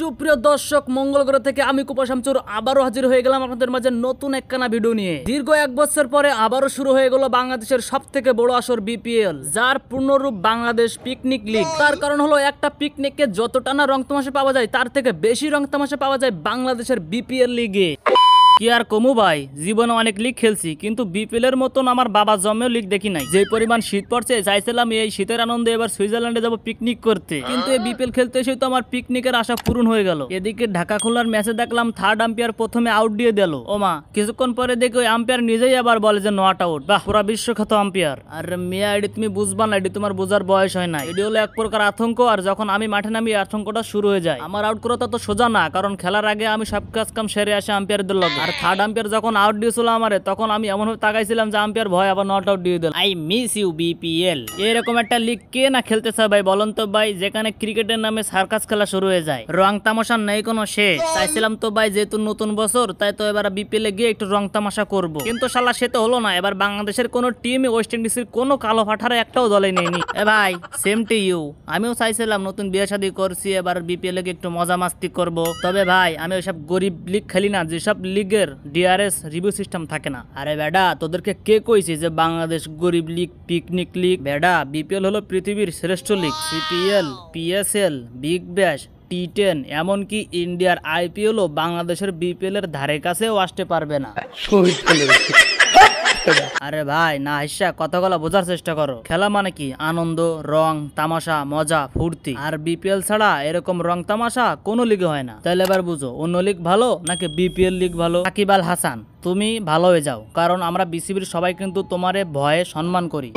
সুপ্রিয় দর্শক মঙ্গল গ্রহ থেকে আমি কুপাশামচুর আবারও হাজির হয়ে গেলাম আপনাদের মাঝে নতুন একখানা ভিডিও নিয়ে দীর্ঘ এক বছর পরে আবারও শুরু হয়ে গেল বাংলাদেশের সব থেকে বড় আসর বিপিএল যার পূর্ণরূপ বাংলাদেশ পিকনিক লিগ তার কারণ হলো একটা পিকনিককে যতটা না রং তামাশা পাওয়া যায় তার থেকে বেশি রং তামাশা পাওয়া যায় বাংলাদেশের বিপিএল লিগে কি আর কমু ভাই জীবনে অনেক লিগ খেলছি কিন্তু বিপিএলের মতন আমার বাবা জমেও লিগ দেখি নাই যে পরিমাণ শীত পড়ছে চাইছিলাম এই শীতের আনন্দে এবার সুইজারল্যান্ডে যাব পিকনিক করতে কিন্তু এই বিপিএল খেলতে এসে তো আমার পিকনিকের আশা পূরণ হয়ে গেল এদিকে ঢাকা খোলার ম্যাচে দেখলাম থার্ড আম্পায়ার প্রথমে আউট দিয়ে দিল ওমা কিছুক্ষণ পরে দেখি ওই আম্পায়ার নিজেই আবার বলে যে নট আউট বাহ পুরা বিশ্বখ্যাত আম্পায়ার আর মিয়া এডি তুমি বুঝবা না এডি তোমার বোঝার বয়স হয় না এডি হলো এক প্রকার আতঙ্ক আর যখন আমি মাঠে নামি আতঙ্কটা শুরু হয়ে যায় আমার আউট করাটা তো সোজা না কারণ খেলার আগে আমি সব কাজ কাম সেরে আসে আম্পায়ারদের লগে আর থার্ড আম্পিয়ার যখন আউট দিয়েছিল আমারে তখন আমি এমনভাবে তাকাইছিলাম যে আম্পিয়ার ভয় আবার নট আউট দিয়ে দিল আই মিস ইউ বিপিএল এরকম একটা লিগ কে না খেলতে চায় ভাই বলুন তো ভাই যেখানে ক্রিকেটের নামে সার্কাস খেলা শুরু হয়ে যায় রং তামাশা নেই কোনো সে চাইছিলাম তো ভাই যেহেতু নতুন বছর তাই তো এবার বিপিএল এ গিয়ে একটু রং তামাশা করবো কিন্তু শালা সে তো হলো না এবার বাংলাদেশের কোনো টিম ওয়েস্ট ইন্ডিজের কোনো কালো ফাঠারে একটাও দলে নেয়নি এ ভাই সেম টু ইউ আমিও চাইছিলাম নতুন বিয়ে শাদী করছি এবার বিপিএল এ একটু মজা মাস্তি করব তবে ভাই আমি ওইসব গরিব লিগ খেলি না যেসব লিগ লীগের ডিআরএস রিভিউ সিস্টেম থাকে না আরে বেডা তোদেরকে কে কইছে যে বাংলাদেশ গরিব লীগ পিকনিক লীগ বেডা বিপিএল হলো পৃথিবীর শ্রেষ্ঠ League CPL PSL Big Bash T ten এমনকি ইন্ডিয়ার আইপিএলও বাংলাদেশের বিপিএল এর ধারে কাছেও আসতে পারবে না আরে ভাই না হাসা কথাগুলো বোঝার চেষ্টা করো খেলা মানে কি আনন্দ রং তামাশা মজা ফুর্তি আর বিপিএল ছাড়া এরকম রং তামাশা কোনো লিগে হয় না তাহলে এবার বুঝো অন্য লিগ ভালো নাকি বিপিএল লিগ ভালো আকিবাল হাসান তুমি ভালো হয়ে যাও কারণ আমরা বিসিবির সবাই কিন্তু তোমারে ভয়ে সম্মান করি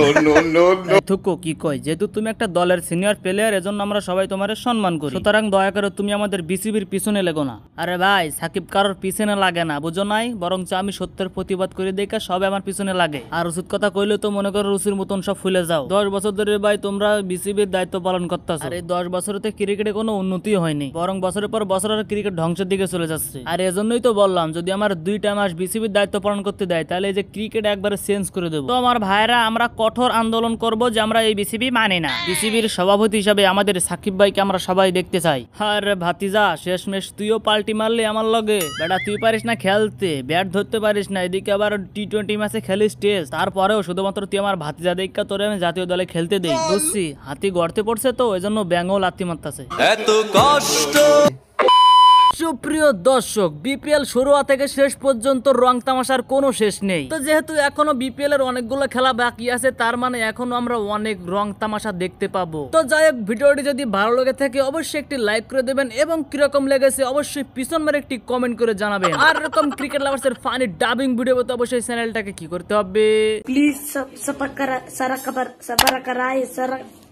থুকু কি কই যেহেতু তুমি একটা দলের সিনিয়র প্লেয়ার এজন্য আমরা সবাই তোমারে সম্মান করি সুতরাং দয়া করে তুমি আমাদের বিসিবির পিছনে লেগো না আরে ভাই সাকিব কারোর পিছনে লাগে না বুঝো নাই বরঞ্চ আমি সত্যের প্রতিবাদ করে দেখা সবাই আমার পিছনে পেছনে লাগে আর ওষুধ কথা কইলে তো মনে করো রুসির মতন সব ফুলে যাও দশ বছর ধরে ভাই তোমরা বিসিবির দায়িত্ব পালন করতেছো আর এই দশ বছরেতে ক্রিকেটে কোনো উন্নতি হয়নি বরং বছরের পর বছর ক্রিকেট ধ্বংসের দিকে চলে যাচ্ছে আর এজন্যই তো বললাম যদি আমার দুইটা মাস বিসিবির দায়িত্ব পালন করতে দেয় তাহলে এই যে ক্রিকেট একবার চেঞ্জ করে দেবো তো আমার ভাইরা আমরা কঠোর আন্দোলন করব যে আমরা এই বিসিবি মানে না বিসিবির সভাপতি হিসাবে আমাদের সাকিব ভাইকে আমরা সবাই দেখতে চাই আর ভাতিজা শেষমেশ তুইও পাল্টি মারলি আমার লগে বেটা তুই পারিস না খেলতে ব্যাট ধরতে পারিস না এদিকে আবার টি টোয়েন্টি ম্যাচে খেলিস টেস্ট তারপরেও শুধুমাত্র তুই আমার ভাতিজা দেখা তোরে আমি জাতীয় দলে খেলতে দেই বুঝছি হাতি গড়তে পড়ছে তো জন্য ব্যাঙও লাত্তি মারতাছে এত কষ্ট সুপ্রিয় দর্শক বিপিএল শুরু হওয়া থেকে শেষ পর্যন্ত রং তামাশার কোনো শেষ নেই তো যেহেতু এখনো বিপিএল এর অনেকগুলো খেলা বাকি আছে তার মানে এখনো আমরা অনেক রং তামাশা দেখতে পাবো তো যাই হোক ভিডিওটি যদি ভালো লেগে থাকে অবশ্যই একটি লাইক করে দেবেন এবং কিরকম লেগেছে অবশ্যই পিছন মেরে একটি কমেন্ট করে জানাবেন আর এরকম ক্রিকেট লাভার্স এর ফানি ডাবিং ভিডিও পেতে অবশ্যই চ্যানেলটাকে কি করতে হবে প্লিজ সারা সারা